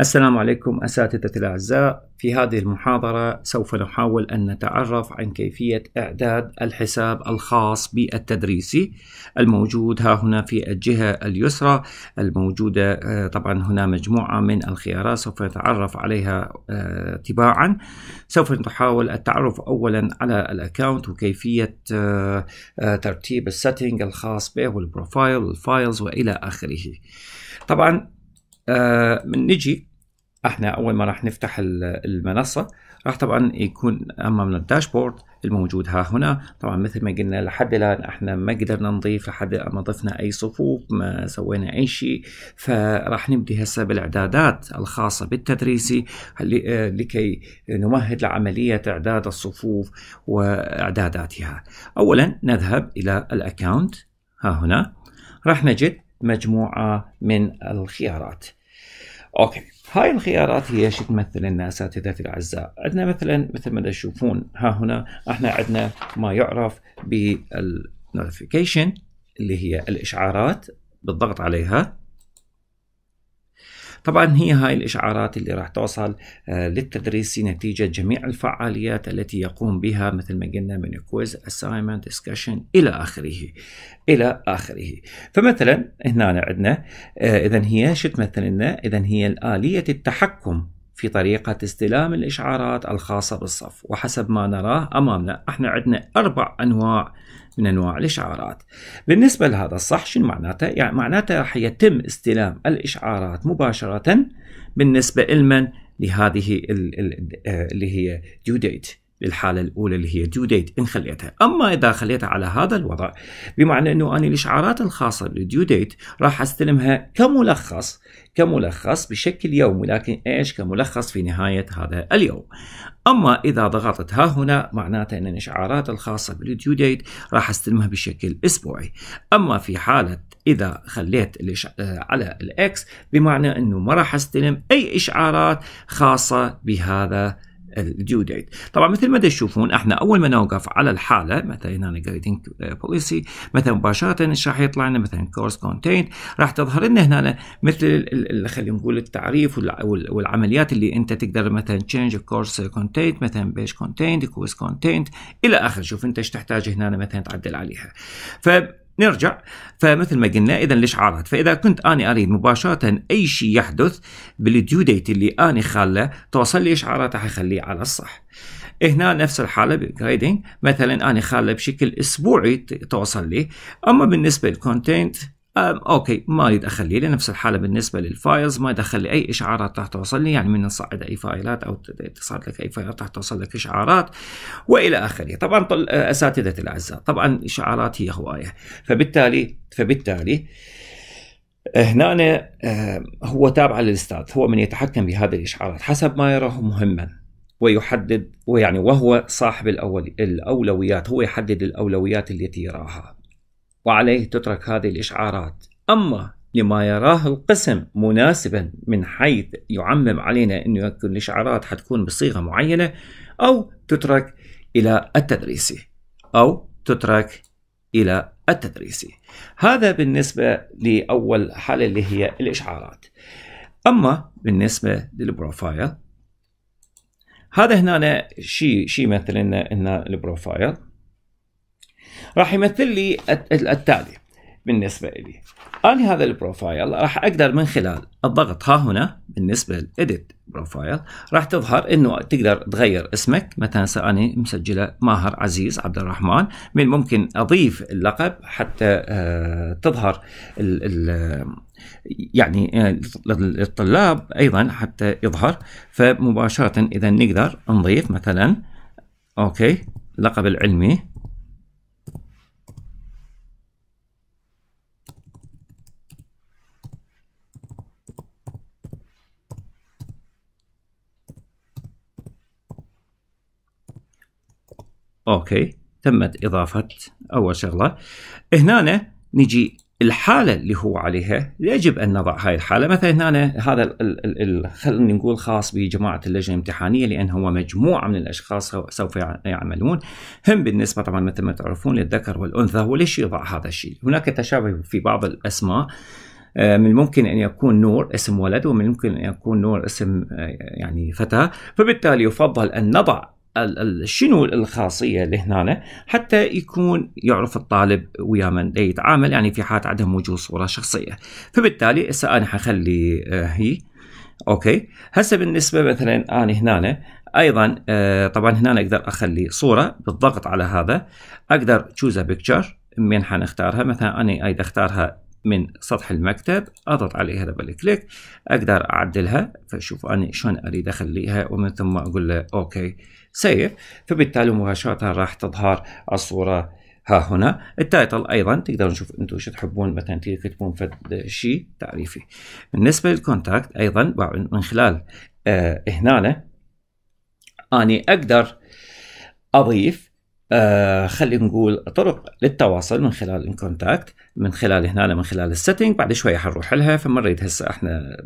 السلام عليكم أساتذة الأعزاء في هذه المحاضرة سوف نحاول أن نتعرف عن كيفية إعداد الحساب الخاص بالتدريسي الموجود ها هنا في الجهة اليسرى الموجودة آه، طبعا هنا مجموعة من الخيارات سوف نتعرف عليها آه، تباعا سوف نحاول التعرف أولا على الأكاونت وكيفية آه، ترتيب السيتنج الخاص به والبروفايل والفايلز وإلى آخره طبعا من نجي احنا اول ما راح نفتح المنصه راح طبعا يكون امامنا الداشبورد الموجود ها هنا طبعا مثل ما قلنا لحد الان احنا ما قدرنا نضيف لحد ما ضفنا اي صفوف ما سوينا اي شيء فراح نبدي هسه بالاعدادات الخاصه بالتدريسي آه، لكي نمهد لعمليه اعداد الصفوف واعداداتها اولا نذهب الى الاكونت ها هنا راح نجد مجموعه من الخيارات اوكي هاي الخيارات هي شو تمثل لنا اساتذتي الاعزاء عندنا مثلا مثل ما تشوفون ها هنا احنا عندنا ما يعرف بالنوتيفيكيشن اللي هي الاشعارات بالضغط عليها طبعا هي هاي الإشعارات اللي راح توصل آه، للتدريس نتيجة جميع الفعاليات التي يقوم بها مثل ما قلنا من كويز اسايمنت دسكشن إلى آخره إلى آخره فمثلا هنا عندنا آه، إذا هي شو تمثل لنا إذا هي الاليه التحكم في طريقة استلام الإشعارات الخاصة بالصف وحسب ما نراه أمامنا احنا عندنا أربع أنواع من أنواع الإشعارات بالنسبة لهذا الصح شنو معناته؟ يعني معناته راح يتم استلام الإشعارات مباشرة بالنسبة لمن لهذه اللي هي due date للحالة الأولى اللي هي due date إن خليتها أما إذا خليتها على هذا الوضع بمعنى أنه أنا الإشعارات الخاصة بالديو date راح أستلمها كملخص كملخص بشكل يومي لكن إيش كملخص في نهاية هذا اليوم أما إذا ضغطت ها هنا معناته أن الإشعارات الخاصة بالديو date راح أستلمها بشكل أسبوعي أما في حالة اذا خليت الإش... آه، على الاكس بمعنى انه ما راح استلم اي اشعارات خاصه بهذا الديو ديت طبعا مثل ما تشوفون احنا اول ما نوقف على الحاله مثلا هنا جايدنج بوليسي مثلا مباشره ايش راح يطلع لنا مثلا كورس كونتينت راح تظهر لنا هنا مثل خلينا نقول التعريف والعمليات اللي انت تقدر مثلا تشينج كورس كونتينت مثلا بيج كونتينت كويس كونتينت الى اخره شوف انت ايش تحتاج هنا مثلا تعدل عليها ف نرجع فمثل ما قلنا اذا ليش عارضت فاذا كنت اني اريد مباشره اي شيء يحدث بالديو ديت اللي اني خاله توصل لي اشعارات حخليه على الصح هنا نفس الحاله بالجريدنج مثلا انا خاله بشكل اسبوعي توصل لي اما بالنسبه للكونتنت اوكي ما اريد اخليه لنفس الحاله بالنسبه للفايلز ما ادخل لي اي اشعارات راح توصلني يعني من نصعد اي فايلات او تصعد لك اي فايلات راح توصل لك اشعارات والى اخره طبعا اساتذه الاعزاء طبعا اشعارات هي هوايه فبالتالي فبالتالي أه، هنا أه، هو تابع للاستاذ هو من يتحكم بهذه الاشعارات حسب ما يراه مهما ويحدد ويعني وهو صاحب الأول الأولويات هو يحدد الأولويات التي يراها وعليه تترك هذه الإشعارات أما لما يراه القسم مناسبا من حيث يعمم علينا أنه يكون الإشعارات حتكون بصيغة معينة أو تترك إلى التدريسي أو تترك إلى التدريسي هذا بالنسبة لأول حالة اللي هي الإشعارات أما بالنسبة للبروفايل هذا هنا شيء شيء مثل ان البروفايل راح يمثل لي التالي بالنسبة لي أنا هذا البروفايل راح أقدر من خلال الضغط ها هنا بالنسبة للإديت بروفايل راح تظهر إنه تقدر تغير اسمك مثلا سأني مسجلة ماهر عزيز عبد الرحمن من ممكن أضيف اللقب حتى آه تظهر الـ الـ يعني آه، للطلاب أيضا حتى يظهر فمباشرة إذا نقدر نضيف مثلا أوكي اللقب العلمي اوكي تمت اضافه اول شغله هنا نجي الحاله اللي هو عليها يجب ان نضع هاي الحاله مثلا هنا هذا خلينا نقول خاص بجماعه اللجنه الامتحانيه لان هو مجموعه من الاشخاص سوف يعملون هم بالنسبه طبعا مثل ما تعرفون للذكر والانثى وليش يضع هذا الشيء هناك تشابه في بعض الاسماء آه، من الممكن ان يكون نور اسم ولد ومن الممكن ان يكون نور اسم آه، يعني فتاه فبالتالي يفضل ان نضع شنو الخاصيه اللي هنا حتى يكون يعرف الطالب ويا من يتعامل يعني في حال عدم وجود صوره شخصيه فبالتالي هسه انا حخلي آه، هي اوكي هسه بالنسبه مثلا انا هنا ايضا آه، طبعا هنا اقدر اخلي صوره بالضغط على هذا اقدر تشوز بكتشر من حنختارها مثلا انا ايد اختارها من سطح المكتب اضغط عليها دبل كليك اقدر اعدلها فشوف انا شلون اريد اخليها ومن ثم اقول له اوكي سيف فبالتالي مباشره راح تظهر الصوره ها هنا التايتل ايضا تقدرون تشوف انتم شو تحبون مثلا تكتبون فد شيء تعريفي بالنسبه للكونتاكت ايضا من خلال آه هنا اني اقدر اضيف آه، خلينا نقول طرق للتواصل من خلال الكونتاكت من خلال هنا من خلال السيتنج بعد شوي حنروح لها فمريت هسه احنا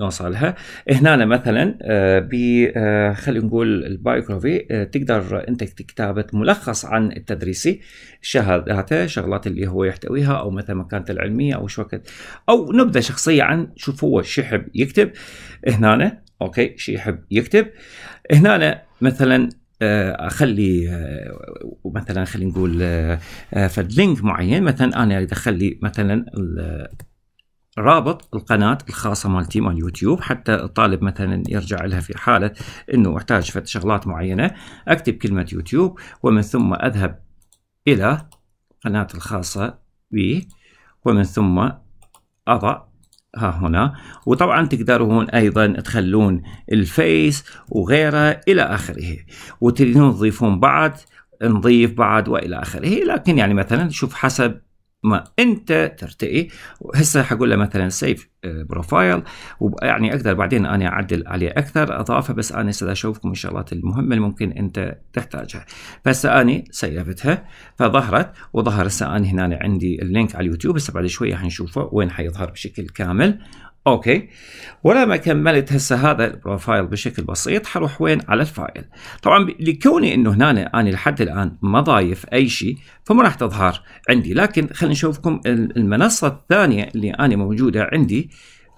نوصلها هنا مثلا آه، ب آه، خلينا نقول البايوكرافي تقدر انت كتابه ملخص عن التدريسي شهاداته شغلات اللي هو يحتويها او مثلا مكانته العلميه او شو وقت او نبذه شخصيه عن شوف هو شو يحب يكتب هنا اوكي شو يحب يكتب هنا مثلا آه، اخلي آه، مثلا خلينا نقول آه، فد لينك معين مثلا انا اريد اخلي مثلا رابط القناة الخاصة مالتي مال يوتيوب حتى الطالب مثلا يرجع لها في حالة انه احتاج فد شغلات معينة اكتب كلمة يوتيوب ومن ثم اذهب الى قناة الخاصة بي ومن ثم اضع ها هنا وطبعا تقدروا هون ايضا تخلون الفيس وغيره الى اخره وتريدون تضيفون بعض نضيف بعض والى اخره لكن يعني مثلا شوف حسب ما انت ترتقي هسه حقول له مثلا سيف بروفايل آه، ويعني اقدر بعدين انا اعدل عليه اكثر اضافه بس انا هسه اشوفكم الشغلات المهمه اللي ممكن انت تحتاجها فهسه انا سيفتها فظهرت وظهر هسه انا هنا عندي اللينك على اليوتيوب هسه بعد شويه حنشوفه وين حيظهر بشكل كامل اوكي ولما كملت هسه هذا البروفايل بشكل بسيط حروح وين على الفايل طبعا لكوني انه هنا انا لحد الان ما ضايف اي شيء فما راح تظهر عندي لكن خلينا نشوفكم المنصه الثانيه اللي انا موجوده عندي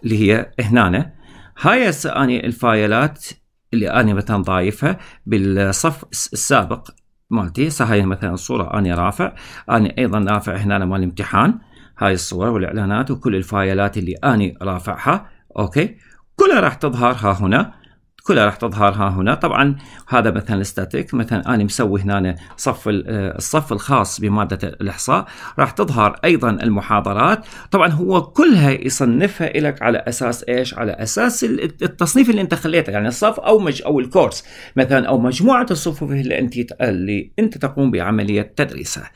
اللي هي هنا هاي هسه اني الفايلات اللي انا مثلا ضايفها بالصف السابق مالتي هسه هاي مثلا صوره انا رافع انا ايضا رافع هنا مال الامتحان هاي الصور والاعلانات وكل الفايلات اللي اني رافعها اوكي كلها راح تظهر ها هنا كلها راح تظهر ها هنا طبعا هذا مثلا الستاتيك مثلا انا مسوي هنا صف الصف الخاص بماده الاحصاء راح تظهر ايضا المحاضرات طبعا هو كلها يصنفها لك على اساس ايش على اساس التصنيف اللي انت خليته يعني الصف او مج او الكورس مثلا او مجموعه الصفوف اللي انت اللي انت تقوم بعمليه تدريسها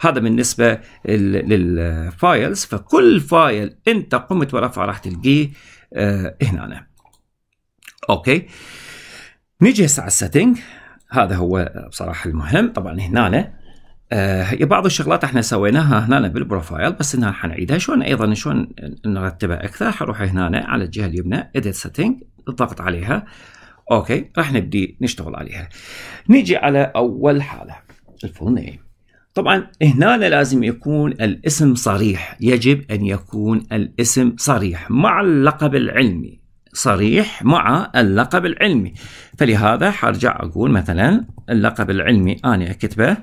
هذا بالنسبة للفايلز فكل فايل أنت قمت ورفع راح تلقيه آه، هنا أوكي نيجي هسه على السيتنج هذا هو بصراحة المهم طبعا هنا آه بعض الشغلات احنا سويناها هنا بالبروفايل بس انها حنعيدها شلون ايضا شلون نرتبها اكثر حروح هنا على الجهه اليمنى اديت سيتنج الضغط عليها اوكي راح نبدي نشتغل عليها نيجي على اول حاله الفول نيم طبعا هنا لازم يكون الاسم صريح يجب أن يكون الاسم صريح مع اللقب العلمي صريح مع اللقب العلمي فلهذا حرجع أقول مثلا اللقب العلمي أنا أكتبه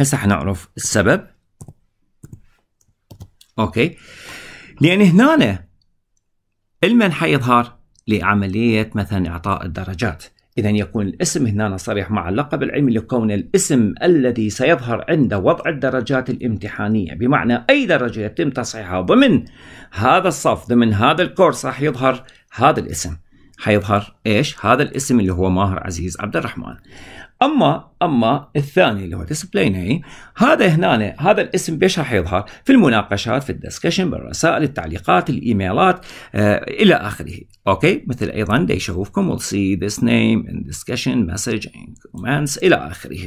هسه حنعرف السبب أوكي لأن هنا المن حيظهر لعملية مثلا إعطاء الدرجات إذا يكون الاسم هنا صريح مع اللقب العلمي لكون الاسم الذي سيظهر عند وضع الدرجات الامتحانية بمعنى أي درجة يتم تصحيحها ضمن هذا الصف ضمن هذا الكورس راح يظهر هذا الاسم حيظهر ايش؟ هذا الاسم اللي هو ماهر عزيز عبد الرحمن. اما اما الثاني اللي هو ديسبلاي نيم هذا هنا هذا الاسم بيش راح يظهر في المناقشات في الدسكشن بالرسائل التعليقات الايميلات آه الى اخره اوكي مثل ايضا ليشوفكم ويل سي ذس نيم ان دسكشن مسج ان كومنتس الى اخره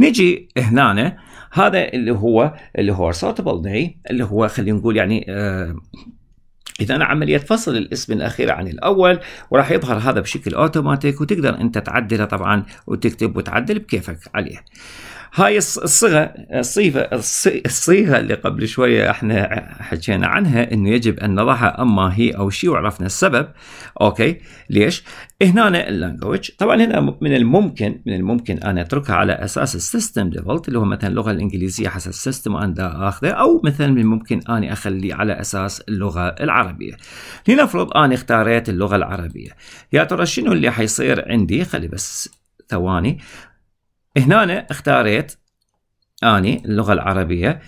نجي هنا هذا اللي هو اللي هو سورتبل name اللي هو خلينا نقول يعني آه إذا عملية فصل الاسم الأخير عن الأول وراح يظهر هذا بشكل أوتوماتيك وتقدر أنت تعدله طبعا وتكتب وتعدل بكيفك عليه. هاي الصيغه الصيغه الصيغه اللي قبل شويه احنا حكينا عنها انه يجب ان نضعها اما هي او شي وعرفنا السبب اوكي ليش؟ هنا اللانجوج طبعا هنا من الممكن من الممكن ان اتركها على اساس السيستم ديفولت اللي هو مثلا اللغه الانجليزيه حسب السيستم وانا اخذه او مثلا من الممكن اني اخليه على اساس اللغه العربيه. لنفرض اني اختاريت اللغه العربيه يا ترى شنو اللي حيصير عندي؟ خلي بس ثواني هنا أنا اختاريت اني اللغه العربيه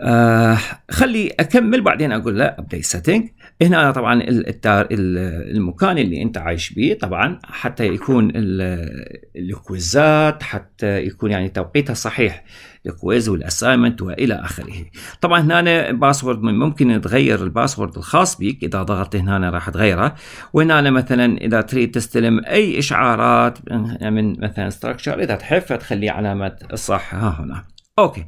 آه خلي اكمل بعدين اقول له ابدي سيتنج هنا طبعا التار المكان اللي انت عايش بيه طبعا حتى يكون الكويزات حتى يكون يعني توقيتها صحيح الكويز والاسايمنت والى اخره طبعا هنا باسورد ممكن تغير الباسورد الخاص بك اذا ضغطت هنا راح تغيره وهنا مثلا اذا تريد تستلم اي اشعارات من مثلا ستراكشر اذا تحب فتخليه علامه الصح ها هنا اوكي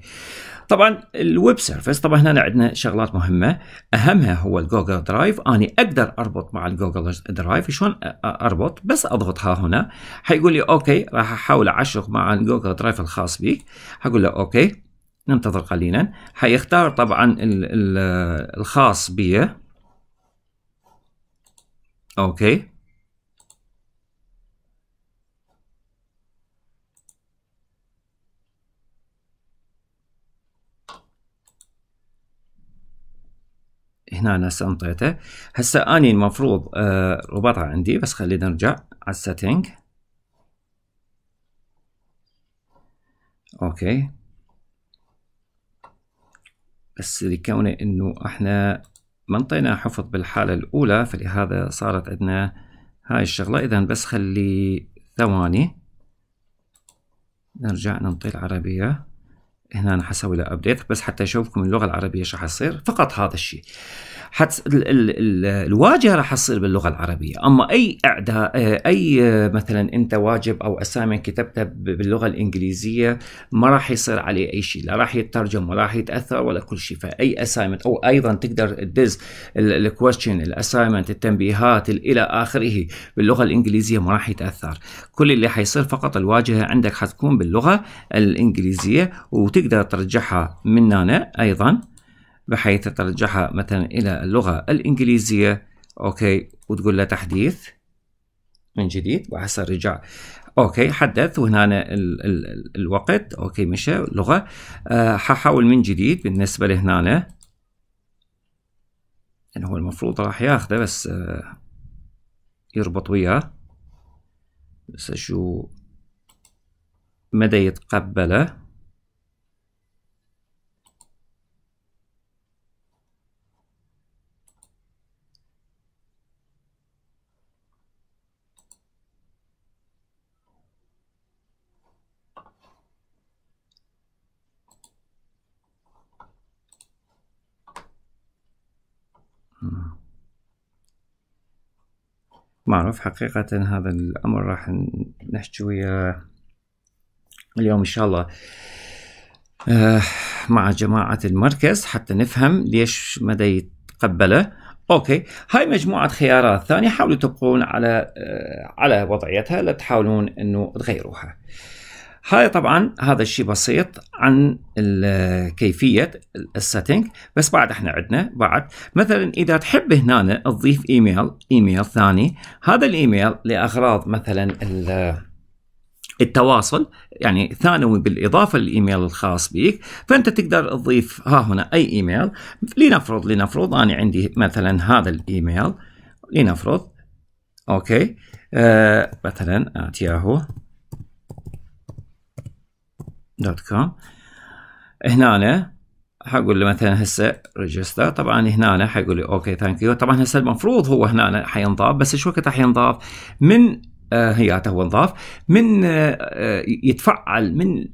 طبعا الويب سيرفيس طبعا هنا عندنا شغلات مهمه اهمها هو الجوجل درايف اني اقدر اربط مع الجوجل درايف شلون اربط بس اضغط ها هنا حيقول لي اوكي راح احاول اعشق مع الجوجل درايف الخاص بي حقول له اوكي ننتظر قليلا حيختار طبعا الـ الـ الخاص بي اوكي هنا أنا استنطيته هسه أني المفروض آه، ربطها عندي بس خلينا نرجع على السيتنج اوكي بس لكونه انه احنا ما انطينا حفظ بالحالة الاولى فلهذا صارت عندنا هاي الشغلة اذا بس خلي ثواني نرجع ننطي العربية هنا انا حسوي لها ابديت بس حتى اشوفكم اللغة العربية شو حصير فقط هذا الشيء حتص... ال... ال... ال... الواجهه راح تصير باللغه العربيه، اما اي اعداء اي مثلا انت واجب او اسامي كتبتها باللغه الانجليزيه ما راح يصير عليه اي شيء، لا راح يترجم ولا راح يتاثر ولا كل شيء، فاي اسايمنت او ايضا تقدر تدز الكويشن الاسايمنت التنبيهات الى اخره باللغه الانجليزيه ما راح يتاثر، كل اللي حيصير فقط الواجهه عندك حتكون باللغه الانجليزيه وتقدر ترجعها من هنا ايضا بحيث ترجعها مثلا إلى اللغة الإنجليزية أوكي وتقول له تحديث من جديد وهسه رجع اوكي حدث وهنا ال ال الوقت اوكي مشى اللغه أه ححاول من جديد بالنسبه لهنا يعني هو المفروض راح ياخذه بس أه يربط وياه بس شو مدى يتقبله ما أعرف حقيقة هذا الأمر راح نحكي ويا اليوم إن شاء الله آه، مع جماعة المركز حتى نفهم ليش مدى يتقبله اوكي هاي مجموعه خيارات ثانيه حاولوا تبقون على آه، على وضعيتها لا تحاولون انه تغيروها هاي طبعا هذا الشيء بسيط عن كيفيه السيتنج بس بعد احنا عندنا بعد مثلا اذا تحب هنا تضيف ايميل ايميل ثاني هذا الايميل لاغراض مثلا التواصل يعني ثانوي بالإضافة للإيميل الخاص بك فأنت تقدر تضيف ها هنا أي إيميل لنفرض لنفرض أنا عندي مثلا هذا الإيميل لنفرض أوكي آه مثلا آت ياهو دوت كوم هنا حقول له مثلا هسه ريجستر طبعا هنا حيقول لي اوكي ثانك يو طبعا هسه المفروض هو هنا حينضاف بس شو وقت حينضاف من آه، هياته هو انضاف من آه، يتفعل من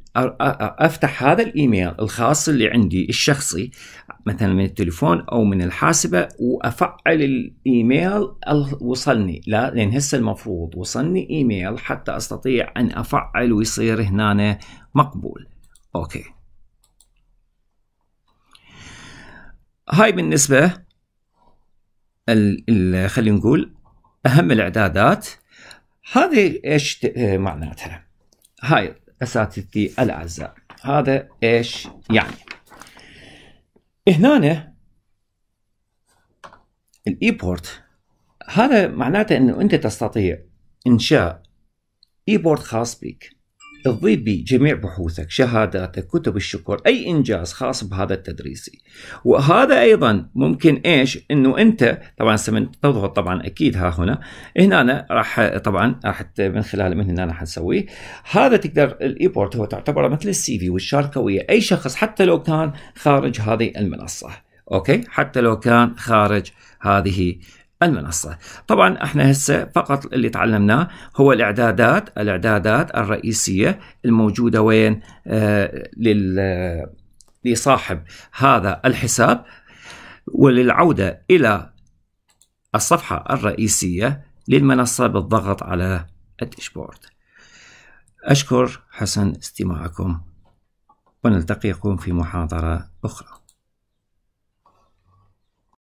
افتح هذا الايميل الخاص اللي عندي الشخصي مثلا من التليفون او من الحاسبه وافعل الايميل وصلني لا لان هسه المفروض وصلني ايميل حتى استطيع ان افعل ويصير هنا مقبول اوكي هاي بالنسبه خلينا نقول اهم الاعدادات هذه ايش معناتها هاي اساتذتي الاعزاء هذا ايش يعني هنا الاي بورت هذا معناته انه انت تستطيع انشاء اي بورت خاص بك تضيفي جميع بحوثك شهاداتك كتب الشكر أي إنجاز خاص بهذا التدريسي وهذا أيضا ممكن إيش أنه أنت طبعا تضغط طبعا أكيد ها هنا هنا أنا راح طبعا راح من خلال من هنا راح حنسويه هذا تقدر الإيبورت هو تعتبره مثل السي في والشاركة ويا أي شخص حتى لو كان خارج هذه المنصة أوكي حتى لو كان خارج هذه المنصة طبعا احنا هسه فقط اللي تعلمناه هو الاعدادات الاعدادات الرئيسية الموجودة وين آه لل لصاحب هذا الحساب وللعودة إلى الصفحة الرئيسية للمنصة بالضغط على الديشبورد أشكر حسن استماعكم ونلتقيكم في محاضرة أخرى